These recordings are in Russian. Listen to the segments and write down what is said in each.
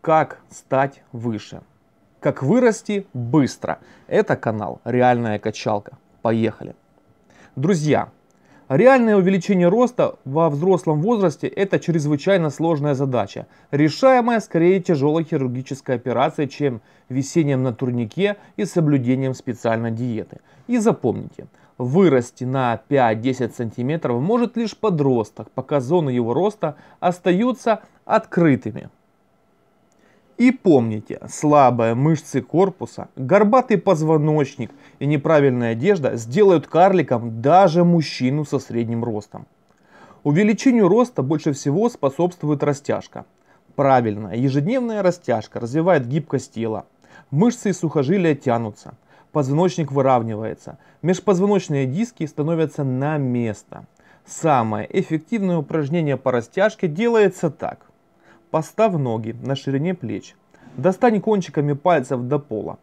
Как стать выше? Как вырасти быстро? Это канал «Реальная качалка». Поехали! Друзья, реальное увеличение роста во взрослом возрасте – это чрезвычайно сложная задача, решаемая скорее тяжелой хирургической операцией, чем висением на турнике и соблюдением специальной диеты. И запомните, вырасти на 5-10 см может лишь подросток, пока зоны его роста остаются открытыми. И помните, слабые мышцы корпуса, горбатый позвоночник и неправильная одежда сделают карликом даже мужчину со средним ростом. Увеличению роста больше всего способствует растяжка. Правильно, ежедневная растяжка развивает гибкость тела. Мышцы и сухожилия тянутся, позвоночник выравнивается, межпозвоночные диски становятся на место. Самое эффективное упражнение по растяжке делается так. Поставь ноги на ширине плеч. Достань кончиками пальцев до пола.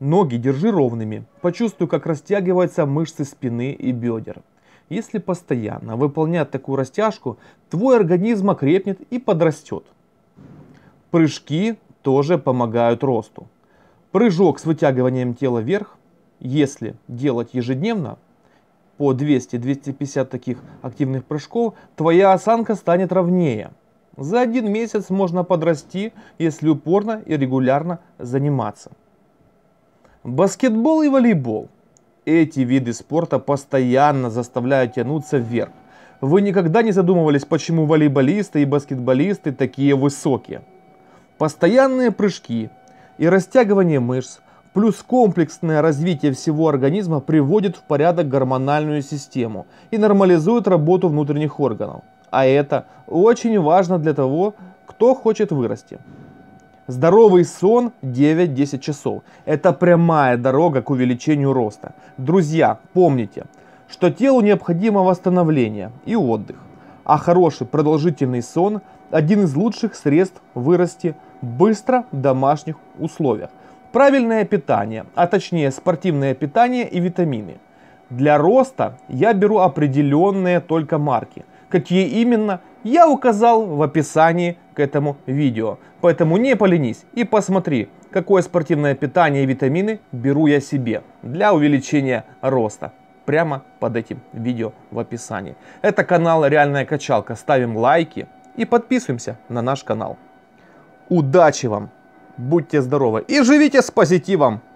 Ноги держи ровными. Почувствуй, как растягиваются мышцы спины и бедер. Если постоянно выполнять такую растяжку, твой организм окрепнет и подрастет. Прыжки тоже помогают росту. Прыжок с вытягиванием тела вверх, если делать ежедневно, по 200-250 таких активных прыжков, твоя осанка станет ровнее – за один месяц можно подрасти, если упорно и регулярно заниматься. Баскетбол и волейбол. Эти виды спорта постоянно заставляют тянуться вверх. Вы никогда не задумывались, почему волейболисты и баскетболисты такие высокие? Постоянные прыжки и растягивание мышц, плюс комплексное развитие всего организма приводит в порядок гормональную систему и нормализует работу внутренних органов. А это очень важно для того, кто хочет вырасти. Здоровый сон 9-10 часов – это прямая дорога к увеличению роста. Друзья, помните, что телу необходимо восстановление и отдых, а хороший продолжительный сон – один из лучших средств вырасти быстро в домашних условиях. Правильное питание, а точнее спортивное питание и витамины. Для роста я беру определенные только марки – Какие именно, я указал в описании к этому видео. Поэтому не поленись и посмотри, какое спортивное питание и витамины беру я себе для увеличения роста. Прямо под этим видео в описании. Это канал Реальная Качалка. Ставим лайки и подписываемся на наш канал. Удачи вам! Будьте здоровы и живите с позитивом!